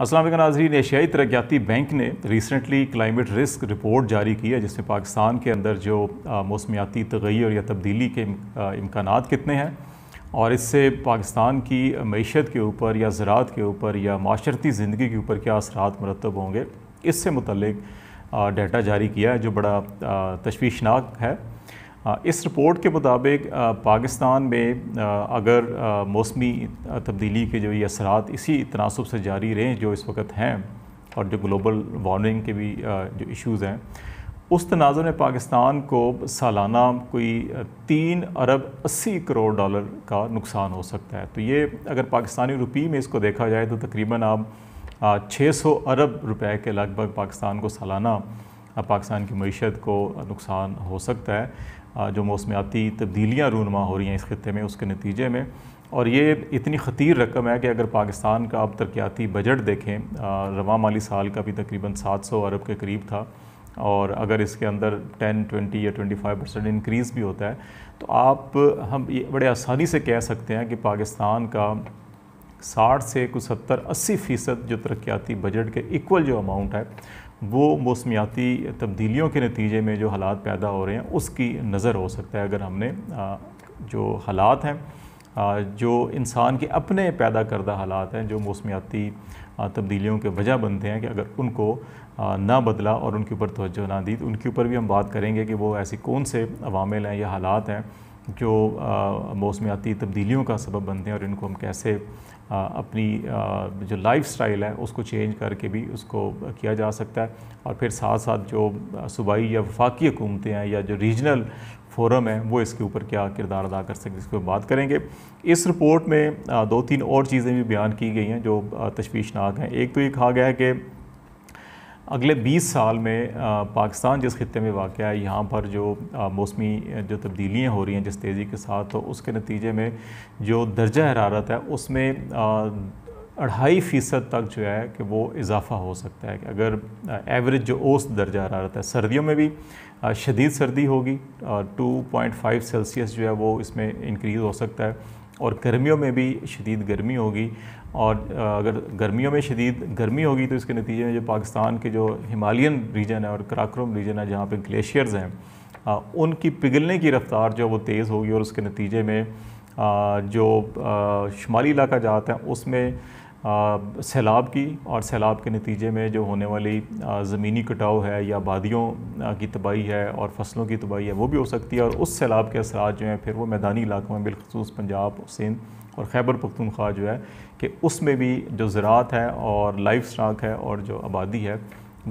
असल नाजरीन एशियाई तरक्याती बैंक ने रिसेंटली क्लाइमेट रिस्क रिपोर्ट जारी की है जिसमें पाकिस्तान के अंदर जो मौसमियाती तगैर या तब्दीली के इम्कान कितने हैं और इससे पाकिस्तान की मीशत के ऊपर या ज़रात के ऊपर या माशरती ज़िंदगी के ऊपर क्या असरात मरतब होंगे इससे मतलब डाटा जारी किया है जो बड़ा तशवीशनाक है इस रिपोर्ट के मुताबिक पाकिस्तान में अगर मौसमी तब्दीली के जो ये असरात इसी तनासब से जारी रहें जो इस वक्त हैं और जो ग्लोबल वार्मिंग के भी जो इश्यूज़ हैं उस तनाज़ में पाकिस्तान को सालाना कोई तीन अरब अस्सी करोड़ डॉलर का नुकसान हो सकता है तो ये अगर पाकिस्तानी रुपये में इसको देखा जाए तो तकरीबन आप छः सौ अरब रुपए के लगभग पाकिस्तान को सालाना पाकिस्तान की मीशत को नुकसान हो सकता है जो मौसमियाती तब्दीलियाँ रूनमा हो रही हैं इस खत्े में उसके नतीजे में और ये इतनी ख़तीर रकम है कि अगर पाकिस्तान का अब तरक्याती बजट देखें रवा माली साल का भी तकरीबन 700 अरब के करीब था और अगर इसके अंदर 10, 20 या 25 परसेंट इनक्रीज़ भी होता है तो आप हम ये बड़े आसानी से कह सकते हैं कि पाकिस्तान का 60 से कुछ 70 80 फ़ीसद जो तरक्याती बजट के इक्वल जो अमाउंट है वो मौसमियाती तब्दीलियों के नतीजे में जो हालात पैदा हो रहे हैं उसकी नज़र हो सकता है अगर हमने जो हालात हैं जो इंसान के अपने पैदा करदा हालात हैं जो मौसमियाती तब्दीलियों के वजह बनते हैं कि अगर उनको ना बदला और उनके ऊपर तोज्जो ना दी तो उनके ऊपर भी हम बात करेंगे कि वो ऐसी कौन से अवामिल हैं या हालात हैं जो मौसमियाती तब्दीलियों का सबब बनते हैं और इनको हम कैसे आ, अपनी आ, जो लाइफ स्टाइल है उसको चेंज करके भी उसको किया जा सकता है और फिर साथ साथ जो सूबाई या वफाकी हुकूमतें हैं या जो रीजनल फोरम है वो इसके ऊपर क्या किरदार अदा कर सकते हैं इस पर बात करेंगे इस रिपोर्ट में दो तीन और चीज़ें भी बयान की गई हैं जो तशवीशनाक हैं एक तो ये कहा गया है कि अगले 20 साल में पाकिस्तान जिस खत्े में वाक़ है यहाँ पर जो मौसमी जो तब्दीलियाँ हो रही हैं जिस तेज़ी के साथ तो उसके नतीजे में जो दर्जा हरारत है उसमें अढ़ाई फ़ीसद तक जो है कि वो इजाफ़ा हो सकता है कि अगर एवरेज जो औसत दर्जा हरारत है सर्दियों में भी शदीद सर्दी होगी और 2.5 सेल्सियस जो है वो इसमें इंक्रीज़ हो सकता है और गर्मियों में भी शदीद गर्मी होगी और अगर गर्मियों में शदीद गर्मी होगी तो इसके नतीजे में जो पाकिस्तान के जो हिमालयन रीजन है और कराक्रम रीजन है जहाँ पर ग्लेशियर्स हैं आ, उनकी पिघलने की रफ़्तार जो वो तेज़ होगी और उसके नतीजे में आ, जो शुमाली इलाका जाता है उसमें सैलाब की और सैलाब के नतीजे में जो होने वाली ज़मीनी कटाव है या आबादियों की तबाही है और फसलों की तबाही है वो भी हो सकती है और उस सैलाब के असरा जो हैं फिर वो मैदानी इलाकों में बिलखसूस पंजाब सिंध और खैबर पख्तूनख्वा जो है कि उसमें भी जो ज़रात है और लाइफ स्टाक है और जो आबादी है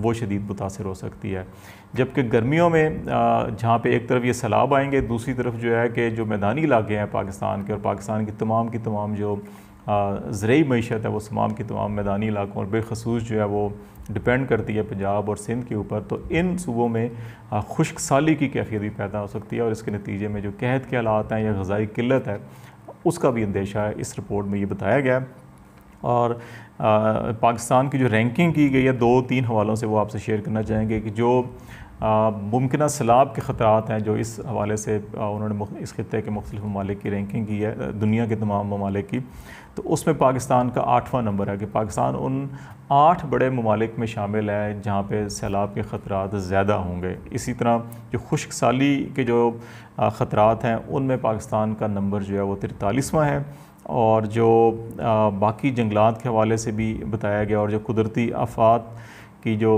वो शदीद मुतासर हो सकती है जबकि गर्मियों में जहाँ पे एक तरफ ये सैलाब आएंगे दूसरी तरफ जो है कि जो मैदानी इलाके हैं पाकिस्तान के और पाकिस्तान की तमाम की तमाम जो ज़रूरी मीशत है वो तमाम की तमाम मैदानी इलाकों और बेखसूस जो है वो डिपेंड करती है पंजाब और सिंध के ऊपर तो इन सूबों में खुश्क साली की कैफियत भी पैदा हो सकती है और इसके नतीजे में जो कहत के हालात हैं या गजाई किल्लत है उसका भी अंदेशा है इस रिपोर्ट में ये बताया गया और और पाकिस्तान की जो रैंकिंग की गई है दो तीन हवालों से वो आपसे शेयर करना चाहेंगे कि जो मुमकिन सैलाब के ख़तरा हैं जो इस हवाले से उन्होंने इस खत्े के मुख्त ममालिक की रैंकिंग की है दुनिया के तमाम ममालिक की तो उसमें पाकिस्तान का आठवां नंबर है कि पाकिस्तान उन आठ बड़े ममालिक में शामिल है जहाँ पर सैलाब के खतरा ज़्यादा होंगे इसी तरह जो खुश्क साली के जो खतरा हैं उनमें पाकिस्तान का नंबर जो है वो तिरतालीसवां है और जो बाकी जंगलात के हवाले से भी बताया गया और जो कुदरती आफात की जो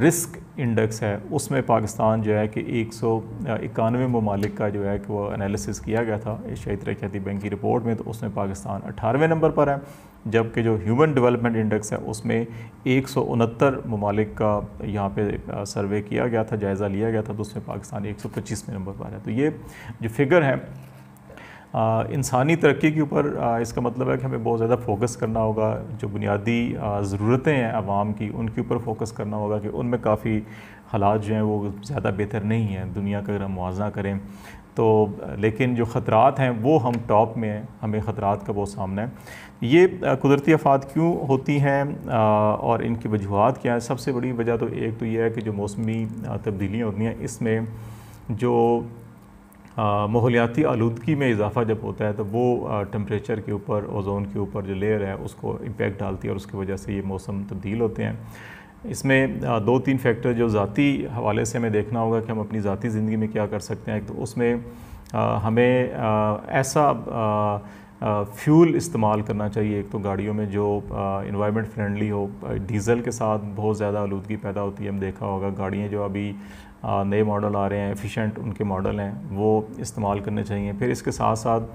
रिस्क इंडेक्स है उसमें पाकिस्तान जो है कि एक सौ इक्यानवे ममालिक का जो है कि वो एनालिसिस किया गया था एशियाई तरक्याती बैंक की रिपोर्ट में तो उसमें पाकिस्तान अठारहवें नंबर पर है जबकि जो ह्यूमन डेवलपमेंट इंडेक्स है उसमें एक सौ उनहत्तर ममालिक का यहाँ पे सर्वे किया गया था जायज़ा लिया गया था तो उसमें पाकिस्तान एक सौ पच्चीसवें नंबर पर है तो ये जो फिगर है इंसानी तरक्की के ऊपर इसका मतलब है कि हमें बहुत ज़्यादा फोकस करना होगा जो बुनियादी ज़रूरतें हैं आवाम की उनके ऊपर फोकस करना होगा कि उनमें काफ़ी हालात जो हैं वो ज़्यादा बेहतर नहीं हैं दुनिया का अगर हम मुआजना करें तो लेकिन जो ख़तरात हैं वो हम टॉप में हैं हमें ख़तरात का बहुत सामना है ये कुदरती आफात क्यों होती हैं और इनकी वजूहत क्या है सबसे बड़ी वजह तो एक तो ये है कि जो मौसमी तब्दीलियाँ होती हैं इसमें जो माहौलियाती आलूदगी में इजाफा जब होता है तो वो टम्परेचर के ऊपर ओजोन के ऊपर जो लेयर है उसको इम्पेक्ट डालती है और उसकी वजह से ये मौसम तब्दील होते हैं इसमें दो तीन फैक्टर जो ज़ाती हवाले से हमें देखना होगा कि हम अपनी ज़ाती ज़िंदगी में क्या कर सकते हैं तो उसमें हमें ऐसा फ्यूल इस्तेमाल करना चाहिए एक तो गाड़ियों में जो इन्वायरमेंट फ्रेंडली हो डीज़ल के साथ बहुत ज़्यादा आलूदगी पैदा होती है हम देखा होगा गाड़ियाँ जो अभी नए मॉडल आ रहे हैं एफिशिएंट उनके मॉडल हैं वो इस्तेमाल करने चाहिए फिर इसके साथ साथ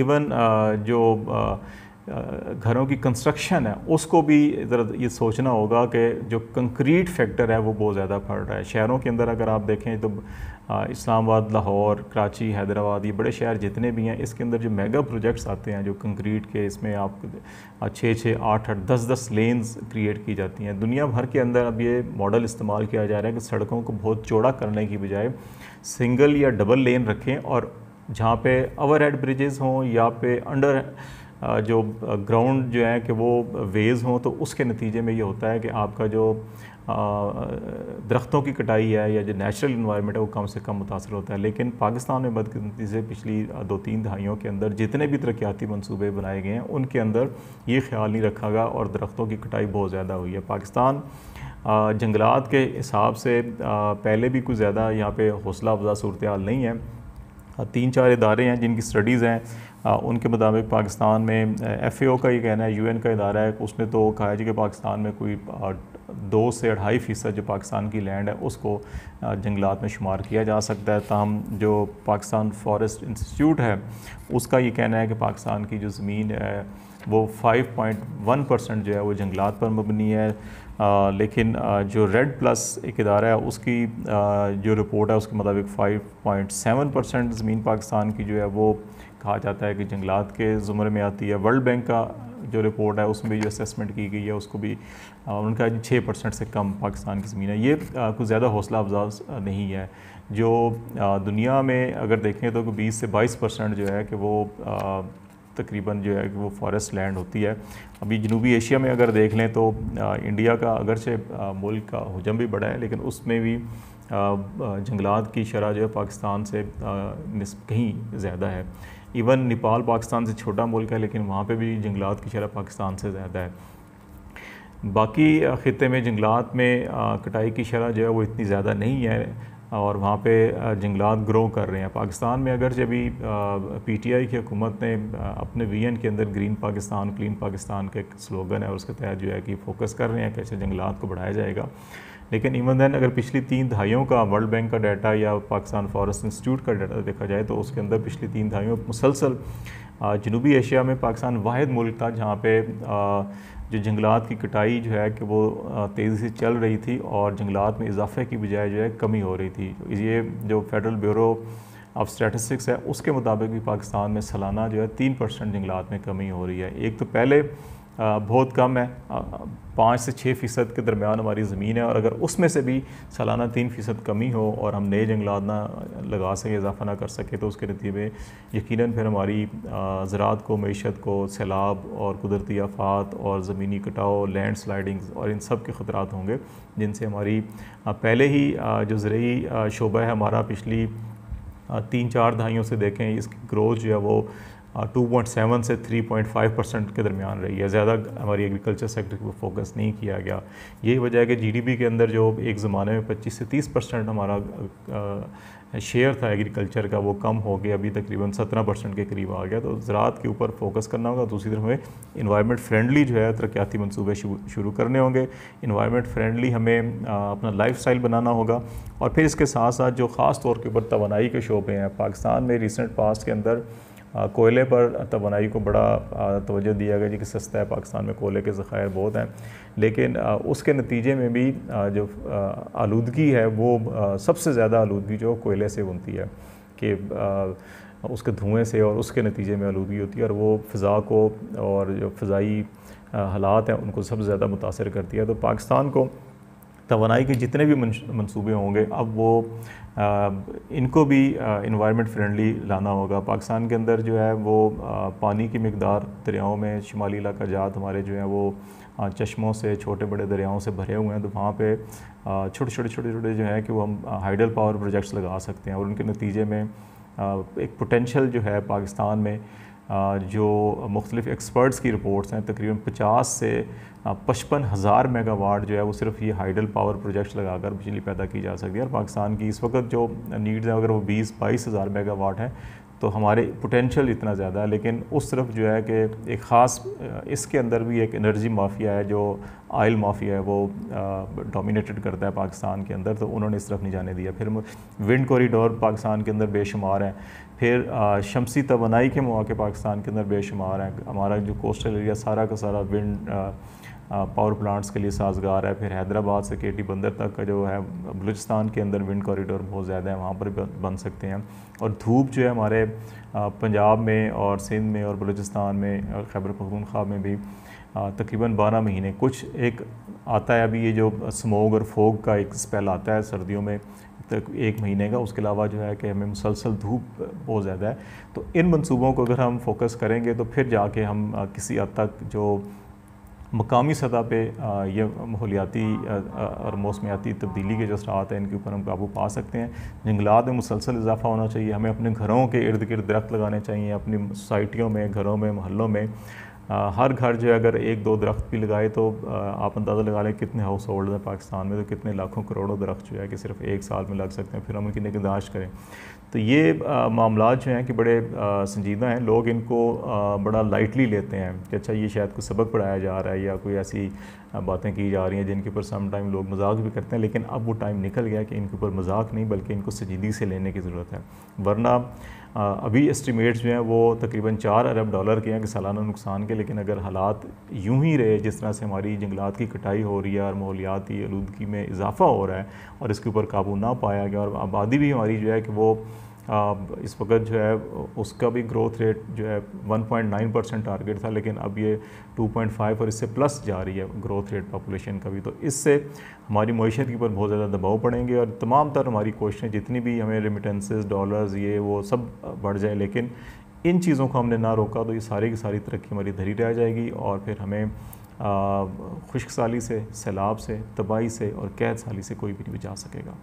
इवन जो घरों की कंस्ट्रक्शन है उसको भी इधर ये सोचना होगा कि जो कंक्रीट फैक्टर है वो बहुत ज़्यादा पड़ रहा है शहरों के अंदर अगर आप देखें तो इस्लामाबाद लाहौर कराची हैदराबाद ये बड़े शहर जितने भी हैं इसके अंदर जो मेगा प्रोजेक्ट्स आते हैं जो कंक्रीट के इसमें आप छः छः आठ आठ दस दस लेन्स क्रिएट की जाती हैं दुनिया भर के अंदर अब ये मॉडल इस्तेमाल किया जा रहा है कि सड़कों को बहुत चौड़ा करने की बजाय सिंगल या डबल लेन रखें और जहाँ पे ओवर हेड ब्रिजेज़ हों या पे अंडर जो ग्राउंड जो है कि वो वेज हों तो उसके नतीजे में ये होता है कि आपका जो दरख्तों की कटाई है या जो नेचुरल इन्वायरमेंट है वो कम से कम मुतासर होता है लेकिन पाकिस्तान में बदकती से पिछली दो तीन दहाइयों के अंदर जितने भी तरक्याती मनसूबे बनाए गए हैं उनके अंदर ये ख्याल नहीं रखा गया और दरख्तों की कटाई बहुत ज़्यादा हुई है पाकिस्तान जंगलात के हिसाब से पहले भी कुछ ज़्यादा यहाँ पर हौसला अफजा सूरत नहीं है हाँ, तीन चार इदारे हैं जिनकी स्टडीज़ हैं उनके मुताबिक पाकिस्तान में एफ का ये कहना है यू का इदारा है उसने तो कहा है जी कि पाकिस्तान में कोई दो से अढ़ाई फ़ीसद जो पाकिस्तान की लैंड है उसको जंगलात में शुमार किया जा सकता है तहम जो पाकिस्तान फॉरेस्ट इंस्टीट्यूट है उसका ये कहना है कि पाकिस्तान की जो ज़मीन है वो 5.1 परसेंट जो है वो जंगलात पर मबनी है आ, लेकिन आ, जो रेड प्लस एक इदारा है उसकी आ, जो रिपोर्ट है उसके मुताबिक 5.7 परसेंट ज़मीन पाकिस्तान की जो है वो कहा जाता है कि जंगलात के ज़ुमरे में आती है वर्ल्ड बैंक का जो रिपोर्ट है उसमें भी जो असेसमेंट की गई है उसको भी उनका छः परसेंट से कम पाकिस्तान की ज़मीन है ये कुछ ज़्यादा हौसला अफजाज नहीं है जो दुनिया में अगर देखें तो बीस से बाईस परसेंट जो है कि वो तकरीबन जो है कि वो फॉरेस्ट लैंड होती है अभी जनूबी एशिया में अगर देख लें तो इंडिया का अगरचे मुल्क का हजम भी बढ़ा है लेकिन उसमें भी जंगलात की शरह जो है पाकिस्तान से कहीं ज़्यादा है इवन नेपाल पाकिस्तान से छोटा मुल्क है लेकिन वहाँ पे भी जंगलात की शरह पाकिस्तान से ज़्यादा है बाकी ख़त्े में जंगलात में कटाई की शरह जो है वो इतनी ज़्यादा नहीं है और वहाँ पे जंगलात ग्रो कर रहे हैं पाकिस्तान में अगर जब पी टी आई की हुकूमत ने अपने वी एन के अंदर ग्रीन पाकिस्तान क्लीन पाकिस्तान का एक स्लोगन है और उसके तहत जो है कि फोकस कर रहे हैं कैसे अच्छा जंगलात को बढ़ाया जाएगा लेकिन इवन दैन अगर पिछली तीन दहाइयों का वर्ल्ड बैंक का डाटा या पाकिस्तान फॉरेस्ट इंस्टीट्यूट का डाटा देखा जाए तो उसके अंदर पिछली तीन दहाइयों मुसलसल जनूबी एशिया में पाकिस्तान वाद मुल्क था जहाँ पे जो जंगलात की कटाई जो है कि वो तेज़ी से चल रही थी और जंगलात में इजाफे की बजाय जो है कमी हो रही थी ये जो फेडरल ब्यूरो ऑफ स्टैटिस्टिक्स है उसके मुताबिक भी पाकिस्तान में सालाना जो है तीन परसेंट जंगलात में कमी हो रही है एक तो पहले बहुत कम है पाँच से छः फ़ीसद के दरमियान हमारी ज़मीन है और अगर उसमें से भी सालाना तीन फ़ीसद कमी हो और हम नए जंगलात ना लगा सकें इजाफा ना कर सकें तो उसके नतीजे यकीन फिर हमारी ज़रात को मीशत को सैलाब और कुदरती आफात और ज़मीनी कटाव लैंड स्लाइडिंग और इन सब के ख़तरा होंगे जिनसे हमारी पहले ही जो ज़रूरी शोबा है हमारा पिछली तीन चार दहाइयों से देखें इसकी ग्रोथ जो है वो 2.7 से 3.5 परसेंट के दरमियान रही है ज़्यादा हमारी एग्रीकल्चर सेक्टर पर फोकस नहीं किया गया यही वजह है कि जीडीपी के अंदर जो एक ज़माने में 25 से 30 परसेंट हमारा शेयर था एग्रीकल्चर का वो कम हो गया अभी तकरीबन 17 परसेंट के करीब आ गया तो ज़रात के ऊपर फोकस करना होगा दूसरी तरफ हमें इन्वायरमेंट फ्रेंडली जो है तरक्याती मनसूबे शुरू करने होंगे इन्वायरमेंट फ्रेंडली हमें अपना लाइफ बनाना होगा और फिर इसके साथ साथ जो ख़ास तौर के ऊपर तोानाई के शोबे हैं पाकिस्तान में रिसेंट पास के अंदर कोयले पर तोानाई को बड़ा तोजह दिया गया जी कि सस्ता है पाकिस्तान में कोयले के ज़ख़ायर बहुत हैं लेकिन उसके नतीजे में भी जो आलूदगी है वो सबसे ज़्यादा आलूदगी जो कोयले से बनती है कि उसके धुएँ से और उसके नतीजे में आलूदगी होती है और वो फ़िज़ा को और जो फ़ाई हालात हैं उनको सबसे ज़्यादा मुतासर करती है तो पाकिस्तान को तोानाई के जितने भी मनसूबे होंगे अब वो आ, इनको भी इन्वायरमेंट फ्रेंडली लाना होगा पाकिस्तान के अंदर जो है वो आ, पानी की मकदार दरियाओं में शुमाली इलाका जात हमारे जो हैं वो चश्मों से छोटे बड़े दरियाओं से भरे हुए हैं तो वहाँ पे छोटे छोटे छोटे छोटे जो है कि वो हम हाइडल पावर प्रोजेक्ट्स लगा सकते हैं और उनके नतीजे में एक पोटेंशल जो है पाकिस्तान में जो मुख्तलिफ एक्सपर्ट्स की रिपोर्ट्स हैं तकरीबन 50 से पचपन हज़ार मेगावाट जो है वो सिर्फ ये हाइडल पावर प्रोजेक्ट्स लगाकर बिजली पैदा की जा सकती है और पाकिस्तान की इस वक्त जो नीड्स हैं अगर वो बीस बाईस हज़ार मेगावाट हैं तो हमारे पोटेंशियल इतना ज़्यादा है लेकिन उस तरफ जो है कि एक ख़ास इसके अंदर भी एक एनर्जी माफिया है जो आयल माफिया है वो डोमिनेटेड करता है पाकिस्तान के अंदर तो उन्होंने इस तरफ नहीं जाने दिया फिर विंड कॉरीडोर पाकिस्तान के अंदर बेशुमार हैं फिर शमसी तोानाई के मौके पाकिस्तान के अंदर बेशुमार हैं हमारा जो कोस्टल एरिया सारा का सारा विंड पावर प्लांट्स के लिए साजगार है फिर हैदराबाद से केटी बंदर तक का जो है बलूचिस्तान के अंदर विंड कॉरिडोर बहुत ज़्यादा है वहाँ पर बन सकते हैं और धूप जो है हमारे पंजाब में और सिंध में और बलूचिस्तान में खैबर पखनखा में भी तकरीबन बारह महीने कुछ एक आता है अभी ये जो स्मोग और फोग का एक स्पेल आता है सर्दियों में तक एक महीने का उसके अलावा जो है कि हमें मुसलसल धूप बहुत ज़्यादा है तो इन मनसूबों को अगर हम फोकस करेंगे तो फिर जाके हम किसी हद तक जो मकामी सतह पर ये माहौलियाती और मौसमियाती तब्दीली के जो असरात हैं इनके ऊपर हम काबू पा सकते हैं जंगलात में मुसलसल इजाफा होना चाहिए हमें अपने घरों के इर्द गिर्द दरख्त लगाने चाहिए अपनी सोसाइटियों में घरों में महलों में हर घर जो है अगर एक दो दरख्त भी लगाए तो आप अंदाज़ा लगा लें कितने हाउस होल्ड हैं पाकिस्तान में तो कितने लाखों करोड़ों दरख्त जो है कि सिर्फ एक साल में लग सकते हैं फिर हम उनकी निगहदाश्त करें तो ये मामला जो हैं कि बड़े संजीदा हैं लोग इनको आ, बड़ा लाइटली लेते हैं कि अच्छा ये शायद कोई सबक पढ़ाया जा रहा है या कोई ऐसी बातें की जा रही हैं जिनके ऊपर सम टाइम लोग मजाक भी करते हैं लेकिन अब वो टाइम निकल गया कि इनके ऊपर मजाक नहीं बल्कि इनको संजीदगी से लेने की ज़रूरत है वरना आ, अभी एस्टिमेट्स जो हैं वो तकरीबन चार अरब डॉलर के हैं कि सालाना नुकसान के लेकिन अगर हालात यूं ही रहे जिस तरह से हमारी जंगलात की कटाई हो रही है और मालियाती आलूदगी में इजाफा हो रहा है और इसके ऊपर काबू ना पाया गया और आबादी भी हमारी जो है कि वो इस वक्त जो है उसका भी ग्रोथ रेट जो है 1.9 परसेंट टारगेट था लेकिन अब ये 2.5 और इससे प्लस जा रही है ग्रोथ रेट पॉपुलेशन का भी तो इससे हमारी मीशत के ऊपर बहुत ज़्यादा दबाव पड़ेंगे और तमाम तर हमारी कोशिशें जितनी भी हमें रिमिटेंसेज डॉलर्स ये वो सब बढ़ जाए लेकिन इन चीज़ों को हमने ना रोका तो ये सारी की सारी तरक्की हमारी धरी रह जाएगी और फिर हमें खुश्क साली से सैलाब से तबाही से और कैद साली से कोई भी नहीं बचा सकेगा